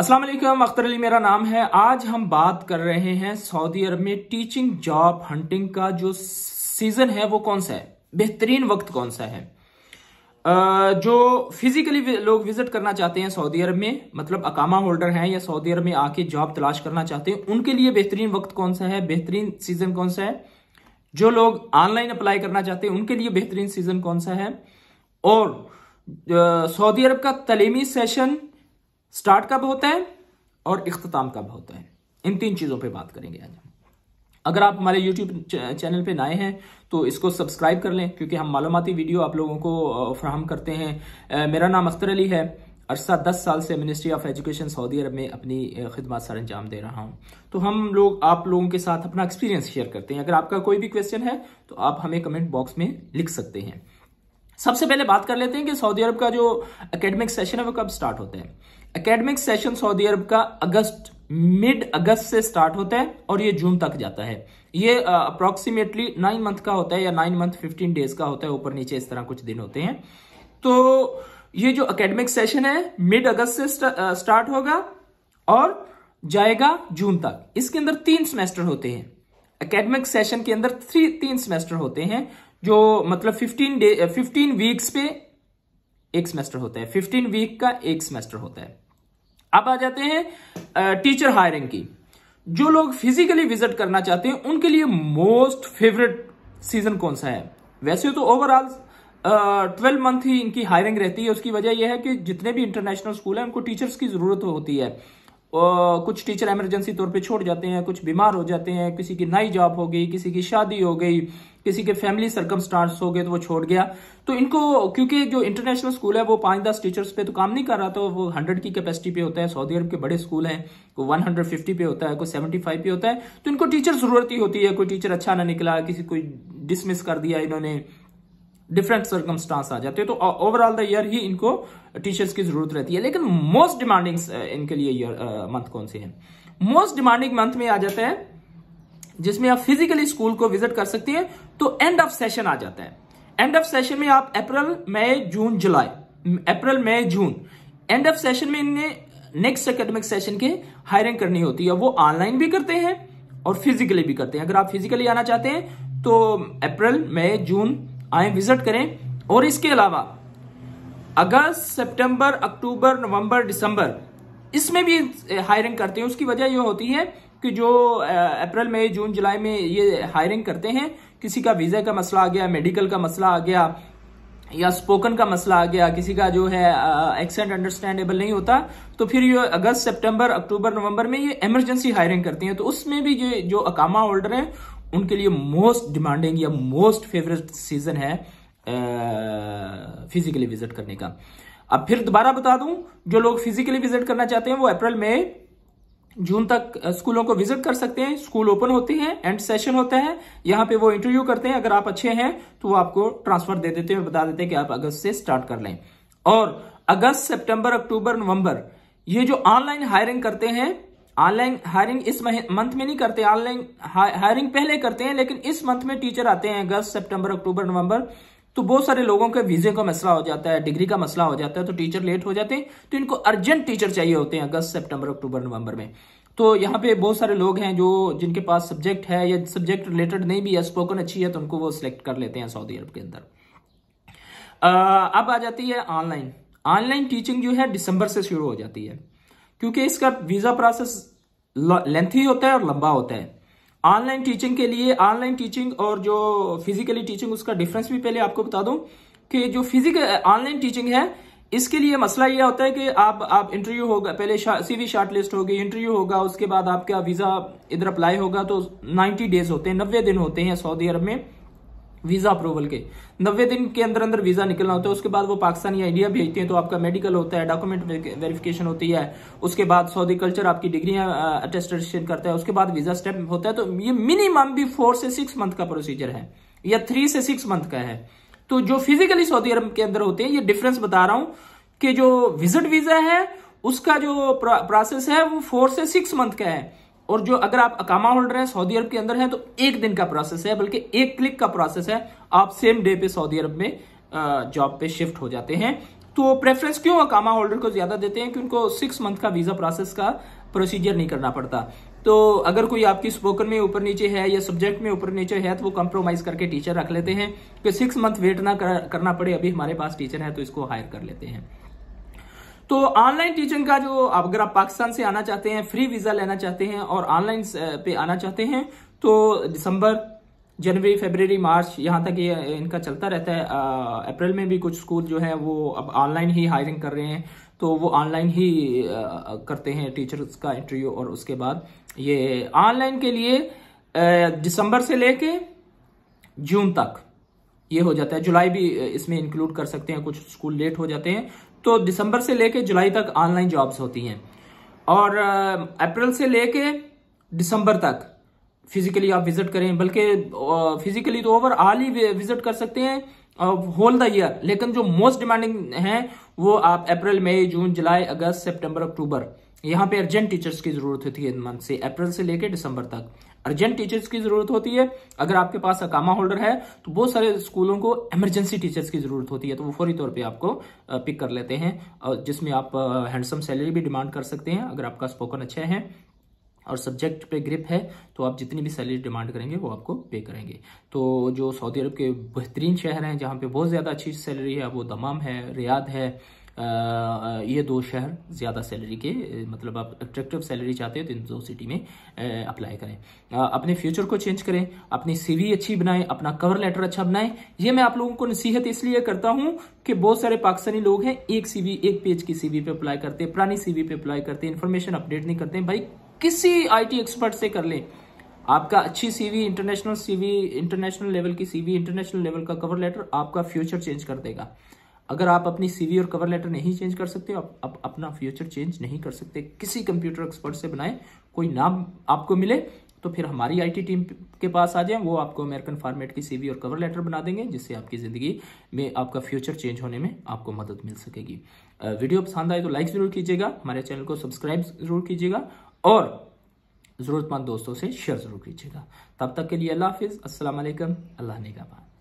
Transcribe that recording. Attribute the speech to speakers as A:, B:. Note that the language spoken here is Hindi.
A: असलम अख्तर अली मेरा नाम है आज हम बात कर रहे हैं सऊदी अरब में टीचिंग जॉब हंटिंग का जो सीज़न है वो कौन सा है बेहतरीन वक्त कौन सा है जो फिजिकली लोग विजिट करना चाहते हैं सऊदी अरब में मतलब अकामा होल्डर हैं या सऊदी अरब में आके जॉब तलाश करना चाहते हैं उनके लिए बेहतरीन वक्त कौन सा है बेहतरीन सीज़न कौन सा है जो लोग ऑनलाइन अप्लाई करना चाहते हैं उनके लिए बेहतरीन सीज़न कौन सा है और सऊदी अरब का तलीमी सेशन स्टार्ट कब होता है और इख्ताम कब होता है इन तीन चीज़ों पर बात करेंगे आज अगर आप हमारे यूट्यूब चैनल पे नए हैं तो इसको सब्सक्राइब कर लें क्योंकि हम मालूमती वीडियो आप लोगों को फ्राहम करते हैं मेरा नाम अख्तर अली है अरसा दस साल से ministry of education Saudi Arab में अपनी खिदमत सर अंजाम दे रहा हूँ तो हम लोग आप लोगों के साथ अपना एक्सपीरियंस शेयर करते हैं अगर आपका कोई भी क्वेश्चन है तो आप हमें कमेंट बॉक्स में लिख सकते हैं सबसे पहले बात कर लेते हैं कि सऊदी अरब का जो अकेडमिक सेशन है वो कब स्टार्ट होता है अकेडमिक सेशन सऊदी अरब का अगस्त मिड अगस्त से स्टार्ट होता है और ये जून तक जाता है ये अप्रोक्सीमेटली नाइन मंथ का होता है या नाइन मंथ फिफ्टीन डेज का होता है ऊपर नीचे इस तरह कुछ दिन होते हैं तो ये जो अकेडमिक सेशन है मिड अगस्त से स्टार्ट होगा और जाएगा जून तक इसके अंदर तीन सेमेस्टर होते हैं अकेडमिक सेशन के अंदर थ्री तीन सेमेस्टर होते हैं जो मतलब फिफ्टीन डे फिफ्टीन वीक्स पे एक सेमेस्टर होता है फिफ्टीन वीक का एक सेमेस्टर होता है अब आ जाते हैं टीचर uh, हायरिंग की जो लोग फिजिकली विजिट करना चाहते हैं उनके लिए मोस्ट फेवरेट सीजन कौन सा है वैसे तो ओवरऑल ट्वेल्व मंथ ही इनकी हायरिंग रहती है उसकी वजह यह है कि जितने भी इंटरनेशनल स्कूल हैं उनको टीचर्स की जरूरत होती है Uh, कुछ टीचर इमरजेंसी तौर पे छोड़ जाते हैं कुछ बीमार हो जाते हैं किसी की नई जॉब हो गई किसी की शादी हो गई किसी के फैमिली सरकम हो गए तो वो छोड़ गया तो इनको क्योंकि जो इंटरनेशनल स्कूल है वो पांच दस टीचर्स पे तो काम नहीं कर रहा था वो हंड्रेड की कैपेसिटी पे होता है सऊदी अरब के बड़े स्कूल हैं को फिफ्टी पे होता है कोई सेवेंटी फाइव पे होता है तो इनको टीचर जरूरत ही होती है कोई टीचर अच्छा ना निकला किसी कोई डिसमिस कर दिया इन्होंने डिफरेंट सर्कमस्टांस आ जाते हैं तो ओवरऑल द ईयर ही इनको टीचर्स की जरूरत रहती है लेकिन मोस्ट डिमांडिंग इनके लिए मंथ कौन से हैं मोस्ट डिमांडिंग मंथ में आ जाता है जिसमें आप फिजिकली स्कूल को विजिट कर सकते हैं तो एंड ऑफ सेशन आ जाता है एंड ऑफ सेशन में आप अप्रैल मई जून जुलाई अप्रैल मई जून एंड ऑफ सेशन में इनने नेक्स्ट एकेडमिक सेशन के हायरिंग करनी होती है वो ऑनलाइन भी करते हैं और फिजिकली भी करते हैं अगर आप फिजिकली आना चाहते हैं तो अप्रैल मई जून आए विजिट करें और इसके अलावा अगस्त सितंबर अक्टूबर नवंबर दिसंबर इसमें भी हायरिंग करते हैं उसकी वजह यह होती है कि जो अप्रैल मई जून जुलाई में ये हायरिंग करते हैं किसी का वीज़ा का मसला आ गया मेडिकल का मसला आ गया या स्पोकन का मसला आ गया किसी का जो है एक्सेंट अंडरस्टैंडेबल नहीं होता तो फिर ये अगस्त सितंबर अक्टूबर नवंबर में ये इमरजेंसी हायरिंग करती हैं तो उसमें भी जो जो अकामा होल्डर हैं उनके लिए मोस्ट डिमांडिंग या मोस्ट फेवरेट सीजन है फिजिकली विजिट करने का अब फिर दोबारा बता दूं जो लोग फिजिकली विजिट करना चाहते हैं वो अप्रैल में जून तक स्कूलों को विजिट कर सकते हैं स्कूल ओपन होती है एंड सेशन होता है यहां पे वो इंटरव्यू करते हैं अगर आप अच्छे हैं तो वो आपको ट्रांसफर दे देते हैं और बता देते हैं कि आप अगस्त से स्टार्ट कर लें और अगस्त सितंबर अक्टूबर नवंबर ये जो ऑनलाइन हायरिंग करते हैं ऑनलाइन हायरिंग इस मंथ में नहीं करते ऑनलाइन हायरिंग पहले करते हैं लेकिन इस मंथ में टीचर आते हैं अगस्त सेप्टेम्बर अक्टूबर नवंबर तो बहुत सारे लोगों के वीजे का मसला हो जाता है डिग्री का मसला हो जाता है तो टीचर लेट हो जाते हैं तो इनको अर्जेंट टीचर चाहिए होते हैं अगस्त सितंबर अक्टूबर नवंबर में तो यहाँ पे बहुत सारे लोग हैं जो जिनके पास सब्जेक्ट है या सब्जेक्ट रिलेटेड नहीं भी है स्पोकन अच्छी है तो उनको वो सिलेक्ट कर लेते हैं सऊदी अरब के अंदर अब आ जाती है ऑनलाइन ऑनलाइन टीचिंग जो है दिसंबर से शुरू हो जाती है क्योंकि इसका वीजा प्रोसेस लेंथी होता है और लंबा होता है ऑनलाइन टीचिंग के लिए ऑनलाइन टीचिंग और जो फिजिकली टीचिंग उसका डिफरेंस भी पहले आपको बता दूं कि जो फिजिकल ऑनलाइन टीचिंग है इसके लिए मसला यह होता है कि आप आप इंटरव्यू होगा पहले सीवी शार्ट लिस्ट होगी इंटरव्यू होगा उसके बाद आपका वीज़ा इधर अप्लाई होगा तो 90 डेज होते हैं नब्बे दिन होते हैं सऊदी अरब में वीजा अप्रूवल के नब्बे दिन के अंदर अंदर वीजा निकलना होता है उसके बाद वो या इंडिया भेजते हैं तो आपका मेडिकल होता है डॉक्यूमेंट वेरिफिकेशन होती है उसके बाद सऊदी कल्चर आपकी डिग्रियां अटेस्टेशन करता है उसके बाद वीजा स्टेप होता है तो ये मिनिमम भी फोर से सिक्स मंथ का प्रोसीजर है या थ्री से सिक्स मंथ का है तो जो फिजिकली सऊदी अरब के अंदर होते हैं ये डिफरेंस बता रहा हूं कि जो विजिट वीजा है उसका जो प्रोसेस है वो फोर से सिक्स मंथ का है और जो अगर आप अकामा होल्डर हैं सऊदी अरब के अंदर हैं तो एक दिन का प्रोसेस है बल्कि एक क्लिक का प्रोसेस है आप सेम डे पे सऊदी अरब में जॉब पे शिफ्ट हो जाते हैं तो प्रेफरेंस क्यों अकामा होल्डर को ज्यादा देते हैं कि उनको सिक्स मंथ का वीजा प्रोसेस का प्रोसीजर नहीं करना पड़ता तो अगर कोई आपकी स्पोकन में ऊपर नीचे है या सब्जेक्ट में ऊपर नीचे है तो वो कंप्रोमाइज करके टीचर रख लेते हैं कि सिक्स मंथ वेट ना करना पड़े अभी हमारे पास टीचर है तो इसको हायर कर लेते हैं तो ऑनलाइन टीचिंग का जो अगर आप पाकिस्तान से आना चाहते हैं फ्री वीजा लेना चाहते हैं और ऑनलाइन पे आना चाहते हैं तो दिसंबर जनवरी फरवरी मार्च यहां तक ये इनका चलता रहता है अप्रैल में भी कुछ स्कूल जो है वो अब ऑनलाइन ही हायरिंग कर रहे हैं तो वो ऑनलाइन ही आ, करते हैं टीचर्स का इंटरव्यू और उसके बाद ये ऑनलाइन के लिए आ, दिसंबर से लेके जून तक ये हो जाता है जुलाई भी इसमें इंक्लूड कर सकते हैं कुछ स्कूल लेट हो जाते हैं तो दिसंबर से लेके जुलाई तक ऑनलाइन जॉब्स होती हैं और अप्रैल से लेके दिसंबर तक फिजिकली आप विजिट करें बल्कि फिजिकली तो ओवरऑल ही विजिट कर सकते हैं होल द ईयर लेकिन जो मोस्ट डिमांडिंग हैं वो आप अप्रैल मई जून जुलाई अगस्त सितंबर अक्टूबर यहाँ पे अर्जेंट टीचर्स की जरूरत होती है मंथ से अप्रैल से लेकर दिसंबर तक अर्जेंट टीचर्स की जरूरत होती है अगर आपके पास अकामा होल्डर है तो बहुत सारे स्कूलों को इमरजेंसी टीचर्स की जरूरत होती है तो वो फौरी तौर पे आपको पिक कर लेते हैं और जिसमें आप हैंडसम सैलरी भी डिमांड कर सकते हैं अगर आपका स्पोकन अच्छा है और सब्जेक्ट पे ग्रिप है तो आप जितनी भी सैलरी डिमांड करेंगे वो आपको पे करेंगे तो जो सऊदी अरब के बेहतरीन शहर हैं जहाँ पे बहुत ज़्यादा अच्छी सैलरी है वो दमाम है रियाद है ये दो शहर ज़्यादा सैलरी के मतलब आप अट्रैक्टिव सैलरी चाहते हो तो इन दो सिटी में अप्लाई करें अपने फ्यूचर को चेंज करें अपनी सीवी अच्छी बनाएं अपना कवर लेटर अच्छा बनाएं ये मैं आप लोगों को नसीहत इसलिए करता हूं कि बहुत सारे पाकिस्तानी लोग हैं एक सीवी एक पेज की सीवी पे अप्लाई करते हैं पुरानी सीवी पे अप्लाई करते हैं इन्फॉर्मेशन अपडेट नहीं करते भाई किसी आई एक्सपर्ट से कर लें आपका अच्छी CV international CV international level की सीवी इंटरनेशनल लेवल का कवर लेटर आपका फ्यूचर चेंज कर देगा अगर आप अपनी सीवी और कवर लेटर नहीं चेंज कर सकते आप, आप अपना फ्यूचर चेंज नहीं कर सकते किसी कंप्यूटर एक्सपर्ट से बनाए कोई नाम आपको मिले तो फिर हमारी आईटी टीम के पास आ जाएं वो आपको अमेरिकन फॉर्मेट की सीवी और कवर लेटर बना देंगे जिससे आपकी ज़िंदगी में आपका फ्यूचर चेंज होने में आपको मदद मिल सकेगी वीडियो पसंद आए तो लाइक ज़रूर कीजिएगा हमारे चैनल को सब्सक्राइब ज़रूर कीजिएगा और ज़रूरतमंद दोस्तों से शेयर ज़रूर कीजिएगा तब तक के लिए अल्लाह हाफिज़ असलम अल्लाह नेकाबाद